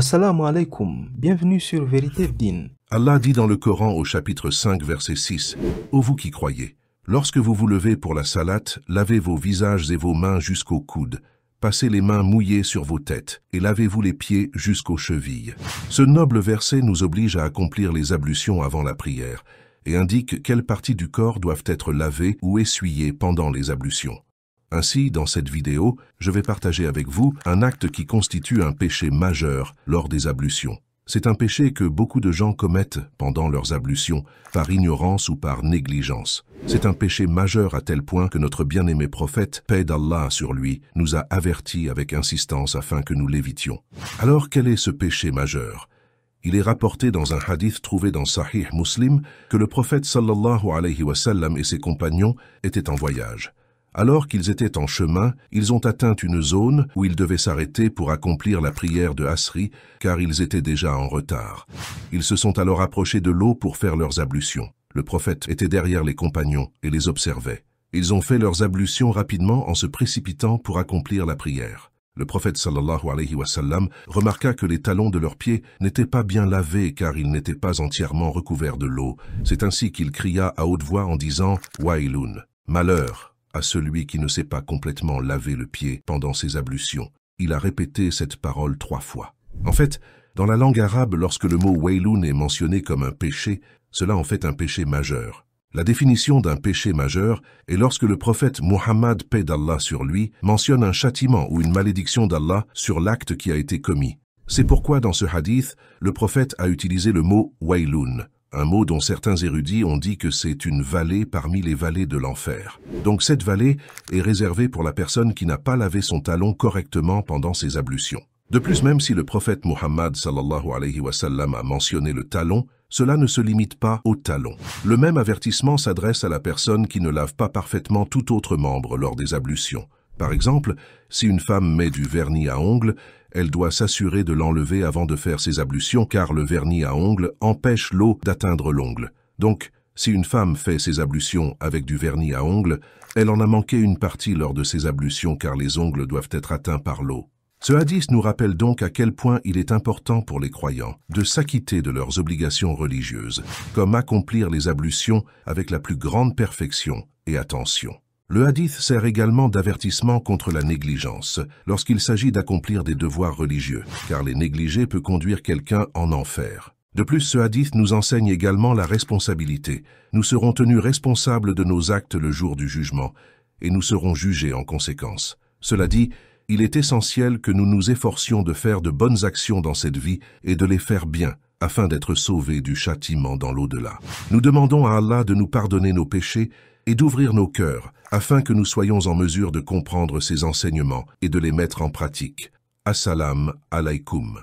Assalamu alaikum, bienvenue sur Vérité Din. Allah dit dans le Coran au chapitre 5 verset 6, Ô vous qui croyez, lorsque vous vous levez pour la salate, lavez vos visages et vos mains jusqu'aux coudes, passez les mains mouillées sur vos têtes et lavez-vous les pieds jusqu'aux chevilles. Ce noble verset nous oblige à accomplir les ablutions avant la prière et indique quelles parties du corps doivent être lavées ou essuyées pendant les ablutions. Ainsi, dans cette vidéo, je vais partager avec vous un acte qui constitue un péché majeur lors des ablutions. C'est un péché que beaucoup de gens commettent pendant leurs ablutions, par ignorance ou par négligence. C'est un péché majeur à tel point que notre bien-aimé prophète, paix d'Allah sur lui, nous a avertis avec insistance afin que nous l'évitions. Alors quel est ce péché majeur il est rapporté dans un hadith trouvé dans Sahih Muslim que le prophète sallallahu alayhi wa sallam et ses compagnons étaient en voyage. Alors qu'ils étaient en chemin, ils ont atteint une zone où ils devaient s'arrêter pour accomplir la prière de Asri, car ils étaient déjà en retard. Ils se sont alors approchés de l'eau pour faire leurs ablutions. Le prophète était derrière les compagnons et les observait. Ils ont fait leurs ablutions rapidement en se précipitant pour accomplir la prière. Le prophète sallallahu alayhi wa sallam remarqua que les talons de leurs pieds n'étaient pas bien lavés car ils n'étaient pas entièrement recouverts de l'eau. C'est ainsi qu'il cria à haute voix en disant « Wailun »« Malheur » à celui qui ne s'est pas complètement lavé le pied pendant ses ablutions. Il a répété cette parole trois fois. En fait, dans la langue arabe, lorsque le mot waylun est mentionné comme un péché, cela en fait un péché majeur. La définition d'un péché majeur est lorsque le prophète Muhammad, paix d'Allah sur lui, mentionne un châtiment ou une malédiction d'Allah sur l'acte qui a été commis. C'est pourquoi dans ce hadith, le prophète a utilisé le mot waylun, un mot dont certains érudits ont dit que c'est une vallée parmi les vallées de l'enfer. Donc cette vallée est réservée pour la personne qui n'a pas lavé son talon correctement pendant ses ablutions. De plus, même si le prophète Muhammad sallallahu alayhi wa sallam a mentionné le talon, cela ne se limite pas au talon. Le même avertissement s'adresse à la personne qui ne lave pas parfaitement tout autre membre lors des ablutions. Par exemple, si une femme met du vernis à ongles, elle doit s'assurer de l'enlever avant de faire ses ablutions car le vernis à ongles empêche l'eau d'atteindre l'ongle. Donc, si une femme fait ses ablutions avec du vernis à ongles, elle en a manqué une partie lors de ses ablutions car les ongles doivent être atteints par l'eau. Ce hadith nous rappelle donc à quel point il est important pour les croyants de s'acquitter de leurs obligations religieuses, comme accomplir les ablutions avec la plus grande perfection et attention. Le hadith sert également d'avertissement contre la négligence lorsqu'il s'agit d'accomplir des devoirs religieux, car les négligés peut conduire quelqu'un en enfer. De plus, ce hadith nous enseigne également la responsabilité. Nous serons tenus responsables de nos actes le jour du jugement, et nous serons jugés en conséquence. Cela dit, il est essentiel que nous nous efforcions de faire de bonnes actions dans cette vie et de les faire bien, afin d'être sauvés du châtiment dans l'au-delà. Nous demandons à Allah de nous pardonner nos péchés et d'ouvrir nos cœurs afin que nous soyons en mesure de comprendre ces enseignements et de les mettre en pratique. Assalam alaikum.